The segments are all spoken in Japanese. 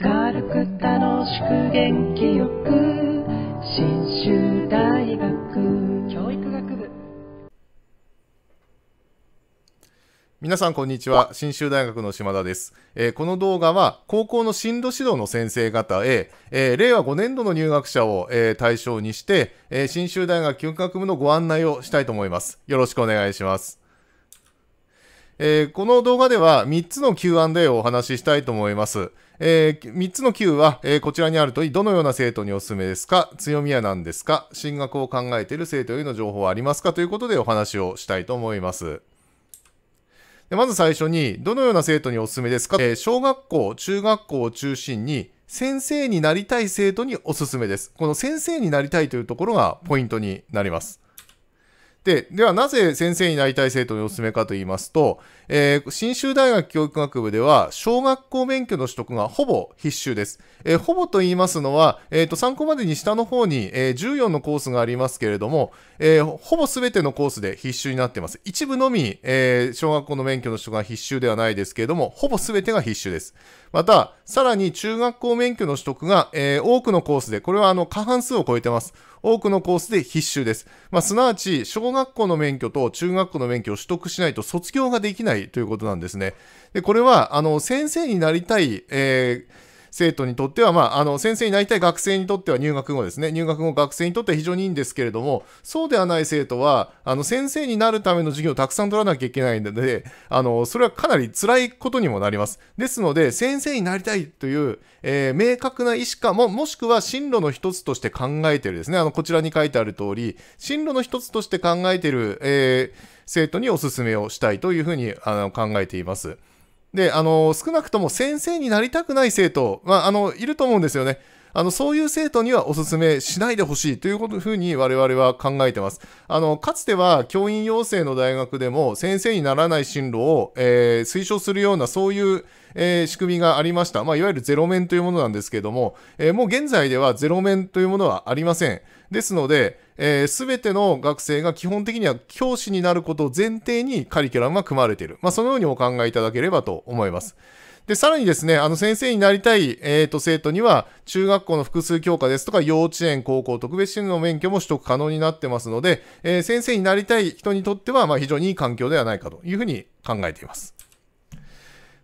明るく楽しく元気よく新州大学教育学部皆さんこんにちは新州大学の島田です、えー、この動画は高校の進路指導の先生方へ、えー、令和5年度の入学者を、えー、対象にして、えー、新州大学教育学部のご案内をしたいと思いますよろしくお願いしますえー、この動画では3つの Q&A をお話ししたいと思います。えー、3つの Q は、えー、こちらにあるといい、どのような生徒におすすめですか強みは何ですか進学を考えている生徒への情報はありますかということでお話をしたいと思います。でまず最初に、どのような生徒におすすめですか、えー、小学校、中学校を中心に、先生になりたい生徒におすすめです。この先生になりたいというところがポイントになります。で、ではなぜ先生になりたい生徒におすすめかと言いますと、えー、新州大学教育学部では、小学校免許の取得がほぼ必修です。えー、ほぼと言いますのは、えっ、ー、と、参考までに下の方に、え14のコースがありますけれども、えほぼ全てのコースで必修になっています。一部のみ、え小学校の免許の取得が必修ではないですけれども、ほぼ全てが必修です。また、さらに中学校免許の取得が、えー、多くのコースで、これはあの過半数を超えてます。多くのコースで必修です。まあ、すなわち、小学校の免許と中学校の免許を取得しないと卒業ができないということなんですね。で、これは、あの、先生になりたい、えー生徒にとっては、まあ、あの、先生になりたい学生にとっては入学後ですね、入学後学生にとっては非常にいいんですけれども、そうではない生徒は、あの、先生になるための授業をたくさん取らなきゃいけないので、あの、それはかなり辛いことにもなります。ですので、先生になりたいという、えー、明確な意思かも、もしくは進路の一つとして考えてるですね、あの、こちらに書いてある通り、進路の一つとして考えてる、えー、生徒にお勧めをしたいというふうにあの考えています。で、あの、少なくとも先生になりたくない生徒、まあ、あの、いると思うんですよね。あの、そういう生徒にはお勧めしないでほしいということふうに我々は考えてます。あの、かつては教員養成の大学でも先生にならない進路を、えー、推奨するようなそういう、えー、仕組みがありました。まあ、いわゆるゼロ面というものなんですけども、えー、もう現在ではゼロ面というものはありません。ですので、えー、全ての学生が基本的には教師になることを前提にカリキュラムが組まれている。まあ、そのようにお考えいただければと思います。で、さらにですね、あの先生になりたい、えー、と生徒には、中学校の複数教科ですとか、幼稚園、高校、特別支援の免許も取得可能になってますので、えー、先生になりたい人にとっては、まあ、非常にいい環境ではないかというふうに考えています。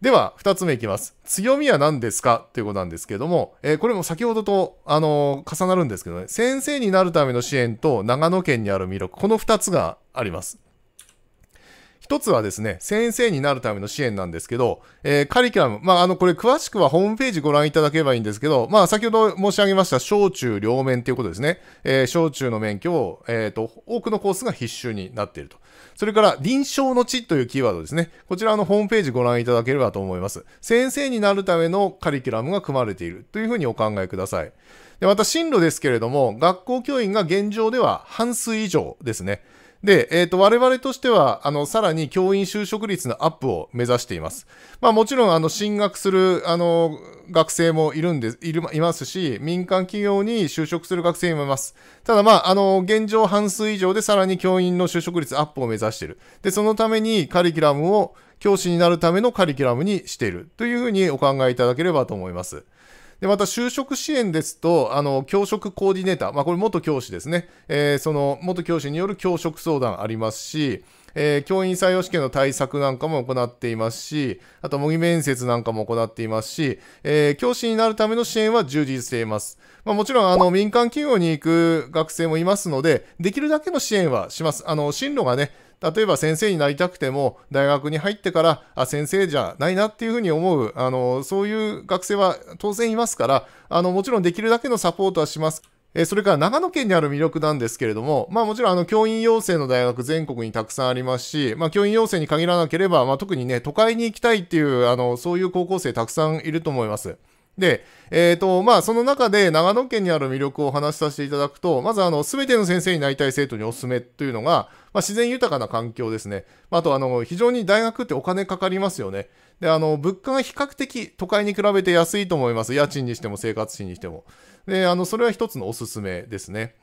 では、二つ目いきます。強みは何ですかということなんですけども、えー、これも先ほどと、あのー、重なるんですけどね、先生になるための支援と長野県にある魅力、この二つがあります。一つはですね、先生になるための支援なんですけど、えー、カリキュラム、まあ、あの、これ詳しくはホームページご覧いただければいいんですけど、まあ、先ほど申し上げました、小中両面ということですね。え小中の免許を、えっ、と、多くのコースが必修になっていると。それから、臨床の地というキーワードですね。こちらのホームページご覧いただければと思います。先生になるためのカリキュラムが組まれているというふうにお考えください。でまた、進路ですけれども、学校教員が現状では半数以上ですね。で、えっ、ー、と、我々としては、あの、さらに教員就職率のアップを目指しています。まあ、もちろん、あの、進学する、あの、学生もいるんで、いる、いますし、民間企業に就職する学生もいます。ただ、まあ、あの、現状半数以上でさらに教員の就職率アップを目指している。で、そのためにカリキュラムを教師になるためのカリキュラムにしているというふうにお考えいただければと思います。で、また就職支援ですと、あの、教職コーディネーター、まあ、これ元教師ですね。えー、その、元教師による教職相談ありますし、えー、教員採用試験の対策なんかも行っていますし、あと模擬面接なんかも行っていますし、えー、教師になるための支援は充実しています。まあ、もちろん、あの、民間企業に行く学生もいますので、できるだけの支援はします。あの、進路がね、例えば先生になりたくても、大学に入ってから、あ、先生じゃないなっていうふうに思う、あの、そういう学生は当然いますから、あの、もちろんできるだけのサポートはします。えそれから長野県にある魅力なんですけれども、まあもちろんあの教員養成の大学全国にたくさんありますし、まあ教員養成に限らなければ、まあ特にね、都会に行きたいっていう、あの、そういう高校生たくさんいると思います。で、えっ、ー、と、まあ、その中で長野県にある魅力を話しさせていただくと、まず、あの、すべての先生になりたい生徒におすすめというのが、まあ、自然豊かな環境ですね。あと、あの、非常に大学ってお金かかりますよね。で、あの、物価が比較的都会に比べて安いと思います。家賃にしても生活費にしても。で、あの、それは一つのおすすめですね。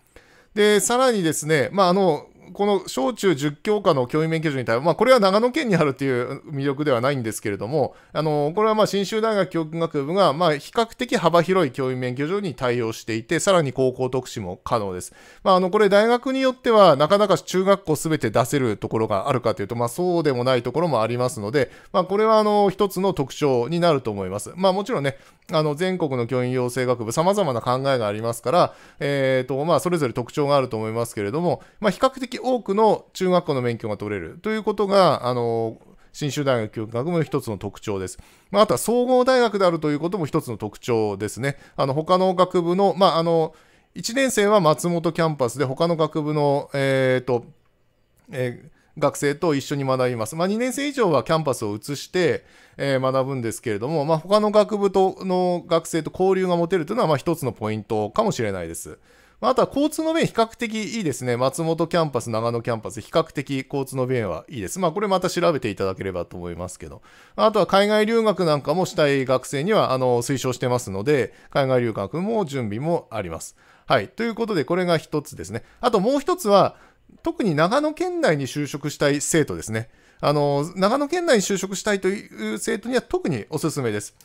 で、さらにですね、まあ、あの、この小中10教科の教員免許証に対応、まあ、これは長野県にあるという魅力ではないんですけれども、あのこれはまあ信州大学教育学部がまあ比較的幅広い教員免許証に対応していて、さらに高校特使も可能です。まあ、あのこれ、大学によっては、なかなか中学校すべて出せるところがあるかというと、まあ、そうでもないところもありますので、まあ、これはあの一つの特徴になると思います。まあ、もちろんね、あの全国の教員養成学部、様々な考えがありますから、えーとまあ、それぞれ特徴があると思いますけれども、まあ、比較的多くの中学校の免許が取れるということが、あの信州大学教育学部の一つの特徴です。まあ、あとは総合大学であるということも一つの特徴ですね。あの他の学部の、まあ、あの1年生は松本キャンパスで、他の学部の、えっ、ー、と、えー学生と一緒に学びます。まあ、2年生以上はキャンパスを移して、えー、学ぶんですけれども、まあ、他の学部との学生と交流が持てるというのは、まあ、一つのポイントかもしれないです。まあ、あとは交通の便比較的いいですね。松本キャンパス、長野キャンパス、比較的交通の便はいいです。まあこれまた調べていただければと思いますけど。あとは海外留学なんかもしたい学生にはあの推奨してますので、海外留学も準備もあります。はい。ということで、これが一つですね。あともう一つは、特に長野県内に就職したい生徒ですね。あの、長野県内に就職したいという生徒には特におすすめです。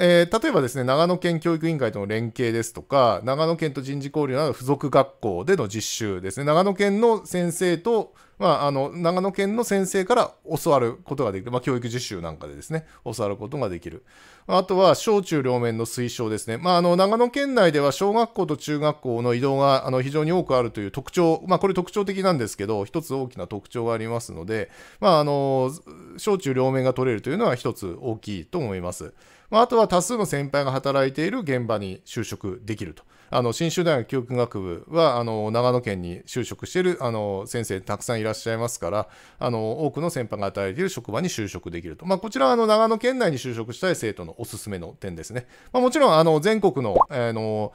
えー、例えばですね、長野県教育委員会との連携ですとか、長野県と人事交流など付属学校での実習ですね、長野県の先生と、まあ、あの長野県の先生から教わることができる、まあ、教育実習なんかでですね、教わることができる。あとは、小中両面の推奨ですね。まあ、あの長野県内では小学校と中学校の移動があの非常に多くあるという特徴、まあ、これ特徴的なんですけど、一つ大きな特徴がありますので、まあ、あの小中両面が取れるというのは一つ大きいと思います。まあ、あとは多数の先輩が働いている現場に就職できると。あの新州大学教育学部はあの長野県に就職しているあの先生たくさんいらっしゃいますからあの多くの先輩が与えている職場に就職できると、まあ、こちらはあの長野県内に就職したい生徒のおすすめの点ですね、まあ、もちろんあの全国の,、あの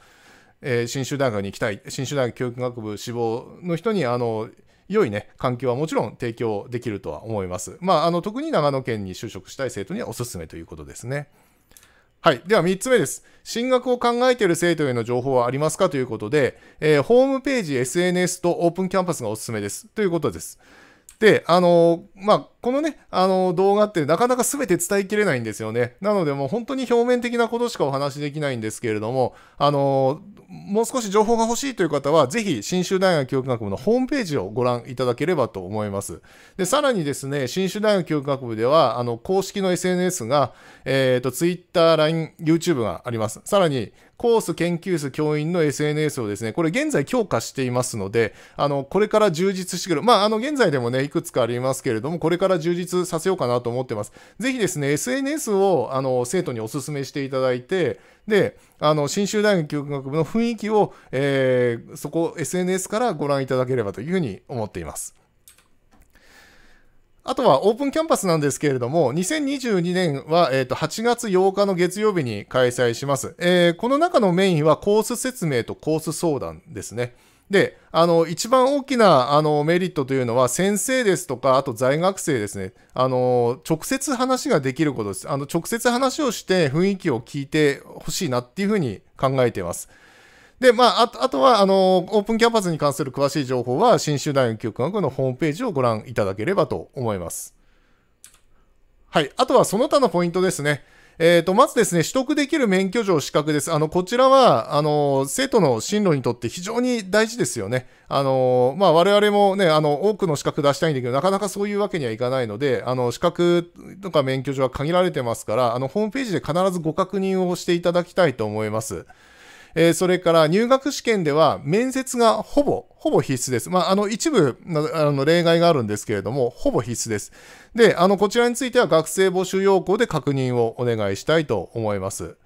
えー、新州大学に行きたい新州大学教育学部志望の人にあの良いね、環境はもちろん提供できるとは思います。まあ、あの、特に長野県に就職したい生徒にはおすすめということですね。はい。では3つ目です。進学を考えている生徒への情報はありますかということで、えー、ホームページ、SNS とオープンキャンパスがおすすめです。ということです。で、あのー、まあ、このね、あの動画ってなかなか全て伝えきれないんですよね。なのでもう本当に表面的なことしかお話しできないんですけれども、あのもう少し情報が欲しいという方は、ぜひ信州大学教育学部のホームページをご覧いただければと思います。で、さらにですね、信州大学教育学部では、あの、公式の SNS が、えっ、ー、と、Twitter、LINE、YouTube があります。さらに、コース研究室教員の SNS をですね、これ現在強化していますので、あの、これから充実してくる。まあ、あの、現在でもね、いくつかありますけれども、これから充実させようかなと思ってます。ぜひですね、SNS をあの生徒にお勧めしていただいて、で、あの、新州大学教育学部の雰囲気を、えー、そこ、SNS からご覧いただければというふうに思っています。あとはオープンキャンパスなんですけれども、2022年は、えー、と8月8日の月曜日に開催します、えー、この中のメインはコース説明とコース相談ですね。で、あの、一番大きな、あの、メリットというのは、先生ですとか、あと在学生ですね、あの、直接話ができることです。あの、直接話をして雰囲気を聞いてほしいなっていうふうに考えています。で、まあ、あとあとは、あの、オープンキャンパスに関する詳しい情報は、信州大学教育学のホームページをご覧いただければと思います。はい。あとはその他のポイントですね。えー、と、まずですね、取得できる免許状資格です。あの、こちらは、あの、生徒の進路にとって非常に大事ですよね。あの、まあ、我々もね、あの、多くの資格出したいんだけど、なかなかそういうわけにはいかないので、あの、資格とか免許状は限られてますから、あの、ホームページで必ずご確認をしていただきたいと思います。えー、それから入学試験では面接がほぼ、ほぼ必須です。まあ、あの一部あの例外があるんですけれども、ほぼ必須です。で、あの、こちらについては学生募集要項で確認をお願いしたいと思います。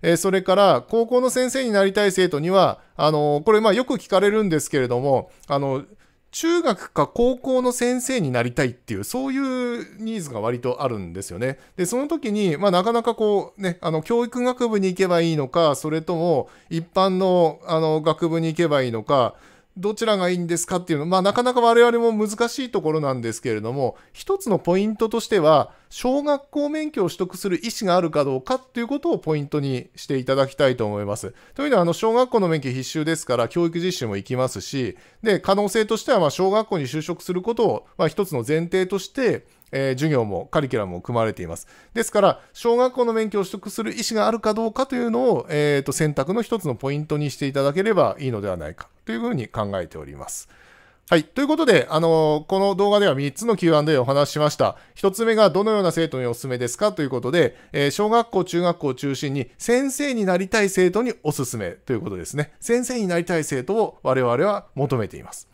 えそれから、高校の先生になりたい生徒には、あの、これ、まあ、よく聞かれるんですけれども、あの、中学か高校の先生になりたいっていう、そういうニーズが割とあるんですよね。で、その時に、まあ、なかなかこう、ね、あの、教育学部に行けばいいのか、それとも、一般の、あの、学部に行けばいいのか、どちらがいいんですかっていうの、まあなかなか我々も難しいところなんですけれども、一つのポイントとしては、小学校免許を取得する意思があるかどうかっていうことをポイントにしていただきたいと思います。というのは、あの、小学校の免許必修ですから、教育実習も行きますし、で、可能性としては、まあ小学校に就職することを、まあ一つの前提として、えー、授業もカリキュラムも組まれています。ですから、小学校の免許を取得する意思があるかどうかというのを、えー、と選択の一つのポイントにしていただければいいのではないかというふうに考えております。はい。ということで、あのー、この動画では3つの Q&A をお話ししました。1つ目がどのような生徒におすすめですかということで、えー、小学校、中学校を中心に先生になりたい生徒におすすめということですね。先生になりたい生徒を我々は求めています。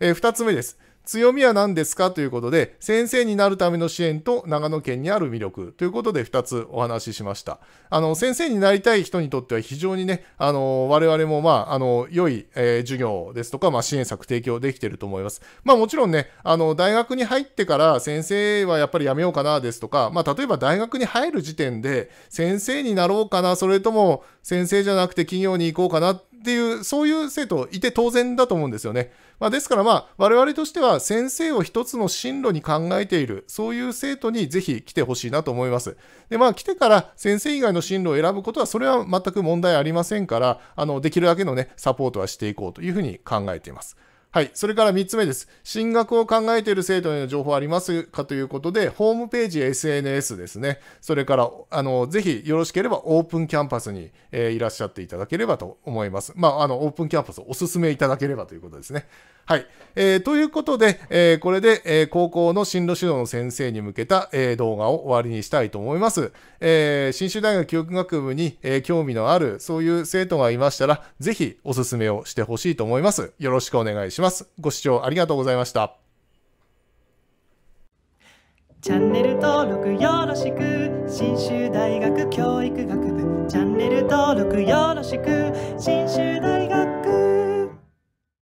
えー、2つ目です。強みは何ですかということで、先生になるための支援と長野県にある魅力ということで2つお話ししました。あの、先生になりたい人にとっては非常にね、あの、我々もまあ、あの、良い、えー、授業ですとか、まあ、支援策提供できてると思います。まあ、もちろんね、あの、大学に入ってから先生はやっぱりやめようかなですとか、まあ、例えば大学に入る時点で先生になろうかな、それとも先生じゃなくて企業に行こうかなっていう、そういう生徒いて当然だと思うんですよね。まあ、ですからまあ、我々としては先生を一つの進路に考えている、そういう生徒にぜひ来てほしいなと思います。で、まあ、来てから先生以外の進路を選ぶことは、それは全く問題ありませんから、あの、できるだけのね、サポートはしていこうというふうに考えています。はい。それから3つ目です。進学を考えている生徒への情報ありますかということで、ホームページ、SNS ですね。それから、あの、ぜひよろしければオープンキャンパスに、えー、いらっしゃっていただければと思います。まあ、あの、オープンキャンパスをお勧めいただければということですね。はい。えー、ということで、えー、これで、えー、高校の進路指導の先生に向けた、え動画を終わりにしたいと思います。えー、新州大学教育学部に、え興味のある、そういう生徒がいましたら、ぜひおすすめをしてほしいと思います。よろしくお願いします。ご視聴ありがとうございました。チャンネル登録よろしく新州大学教育学部チャンネル登録よろしく新州大学